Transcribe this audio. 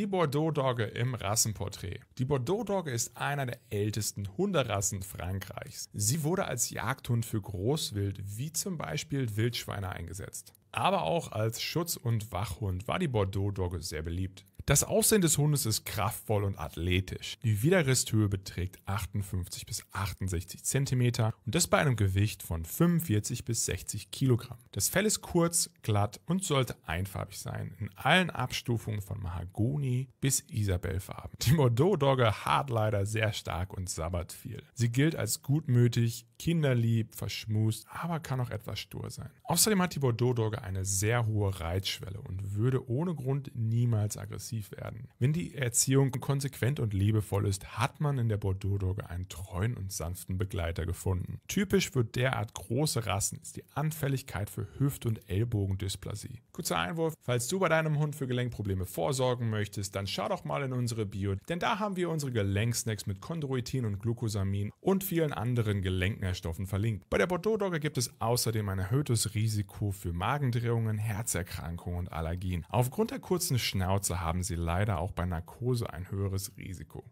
Die Bordeaux-Dogge im Rassenporträt. Die Bordeaux-Dogge ist einer der ältesten Hunderassen Frankreichs. Sie wurde als Jagdhund für Großwild, wie zum Beispiel Wildschweine, eingesetzt. Aber auch als Schutz- und Wachhund war die Bordeaux-Dogge sehr beliebt. Das Aussehen des Hundes ist kraftvoll und athletisch. Die Widerristhöhe beträgt 58 bis 68 cm und das bei einem Gewicht von 45 bis 60 kg. Das Fell ist kurz, glatt und sollte einfarbig sein, in allen Abstufungen von Mahagoni bis Isabellfarben. Die Bordeaux-Dogge hart leider sehr stark und sabbert viel. Sie gilt als gutmütig, kinderlieb, verschmust, aber kann auch etwas stur sein. Außerdem hat die Bordeaux-Dogge eine sehr hohe Reitschwelle und würde ohne Grund niemals aggressiv aggressiv werden. Wenn die Erziehung konsequent und liebevoll ist, hat man in der Bordeaux-Dogge einen treuen und sanften Begleiter gefunden. Typisch für derart große Rassen ist die Anfälligkeit für Hüft- und Ellbogendysplasie. Kurzer Einwurf, falls du bei deinem Hund für Gelenkprobleme vorsorgen möchtest, dann schau doch mal in unsere Bio, denn da haben wir unsere Gelenksnacks mit Chondroitin und Glucosamin und vielen anderen Gelenknährstoffen verlinkt. Bei der Bordeaux-Dogge gibt es außerdem ein erhöhtes Risiko für Magendrehungen, Herzerkrankungen und Allergien. Aufgrund der kurzen Schnauze haben haben sie leider auch bei Narkose ein höheres Risiko.